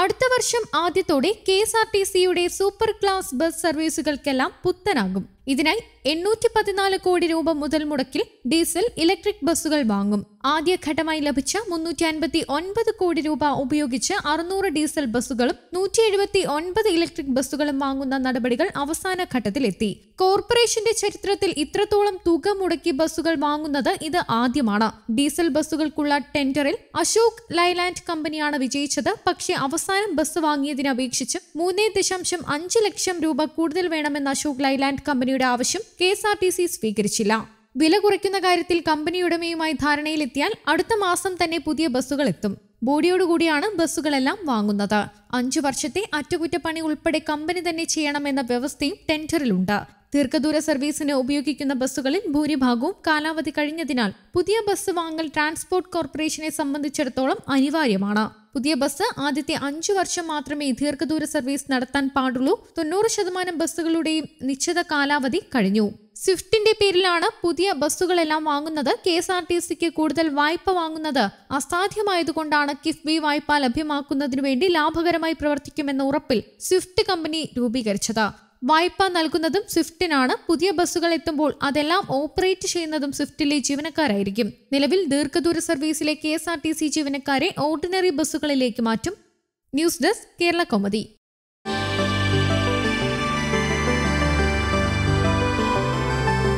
അടുത്ത വർഷം ആദ്യത്തോടെ കെ എസ് ആർ ടി സിയുടെ സൂപ്പർ ക്ലാസ് ബസ് സർവീസുകൾക്കെല്ലാം പുത്തനാകും ഇതിനായി എണ്ണൂറ്റി പതിനാല് കോടി രൂപ മുതൽ മുടക്കിൽ ഡീസൽ ഇലക്ട്രിക് ബസ്സുകൾ വാങ്ങും ആദ്യഘട്ടമായി ലഭിച്ച മുന്നൂറ്റി അൻപത്തി ഒൻപത് കോടി രൂപ ഉപയോഗിച്ച് അറുന്നൂറ് ഡീസൽ ബസ്സുകളും നൂറ്റി എഴുപത്തി ഒൻപത് ഇലക്ട്രിക് ബസ്സുകളും വാങ്ങുന്ന നടപടികൾ അവസാന ഘട്ടത്തിലെത്തി കോർപ്പറേഷന്റെ ചരിത്രത്തിൽ ഇത്രത്തോളം തുക മുടക്കി ബസ്സുകൾ വാങ്ങുന്നത് ഇത് ആദ്യമാണ് ഡീസൽ ബസ്സുകൾക്കുള്ള ടെൻഡറിൽ അശോക് ലൈലാൻഡ് കമ്പനിയാണ് വിജയിച്ചത് പക്ഷേ അവസാനം ബസ് വാങ്ങിയതിനപേക്ഷിച്ച് മൂന്നേ ദശാംശം അഞ്ച് ലക്ഷം രൂപ കൂടുതൽ വേണമെന്ന് അശോക് ലൈലാൻഡ് കമ്പനിയുടെ കമ്പനിയുടെ ആവശ്യം K S R T C സ്വീകരിച്ചില്ല വില കുറയ്ക്കുന്ന കാര്യത്തിൽ കമ്പനിയുടമയുമായി ധാരണയിലെത്തിയാൽ അടുത്ത മാസം തന്നെ പുതിയ ബസ്സുകൾ എത്തും ബോഡിയോടുകൂടിയാണ് ബസ്സുകളെല്ലാം വാങ്ങുന്നത് അഞ്ചു വർഷത്തെ അറ്റകുറ്റപ്പണി ഉൾപ്പെടെ കമ്പനി തന്നെ ചെയ്യണമെന്ന വ്യവസ്ഥയും ടെൻഡറിലുണ്ട് ദീർഘദൂര സർവീസിന് ഉപയോഗിക്കുന്ന ബസ്സുകളിൽ ഭൂരിഭാഗവും കാലാവധി കഴിഞ്ഞതിനാൽ പുതിയ ബസ് വാങ്ങൽ ട്രാൻസ്പോർട്ട് കോർപ്പറേഷനെ സംബന്ധിച്ചിടത്തോളം അനിവാര്യമാണ് പുതിയ ബസ് ആദ്യത്തെ അഞ്ചു വർഷം മാത്രമേ ദീർഘദൂര സർവീസ് നടത്താൻ പാടുള്ളൂ തൊണ്ണൂറ് ശതമാനം ബസ്സുകളുടെയും നിശ്ചിത കാലാവധി കഴിഞ്ഞു സ്വിഫ്റ്റിന്റെ പേരിലാണ് പുതിയ ബസ്സുകളെല്ലാം വാങ്ങുന്നത് കെ എസ് ആർ ടി സിക്ക് കൂടുതൽ വായ്പ വാങ്ങുന്നത് അസാധ്യമായതുകൊണ്ടാണ് കിഫ്ബി വായ്പ ലഭ്യമാക്കുന്നതിനു വേണ്ടി ലാഭകരമായി പ്രവർത്തിക്കുമെന്ന ഉറപ്പിൽ സ്വിഫ്റ്റ് കമ്പനി രൂപീകരിച്ചത് വായ്പ നൽകുന്നതും സ്വിഫ്റ്റിനാണ് പുതിയ ബസ്സുകൾ എത്തുമ്പോൾ അതെല്ലാം ഓപ്പറേറ്റ് ചെയ്യുന്നതും സ്വിഫ്റ്റിലെ ജീവനക്കാരായിരിക്കും നിലവിൽ ദീർഘദൂര സർവീസിലെ K S R T C ജീവനക്കാരെ ഓർഡിനറി ബസ്സുകളിലേക്ക് മാറ്റും ന്യൂസ് ഡെസ്ക് കേരള കോമതി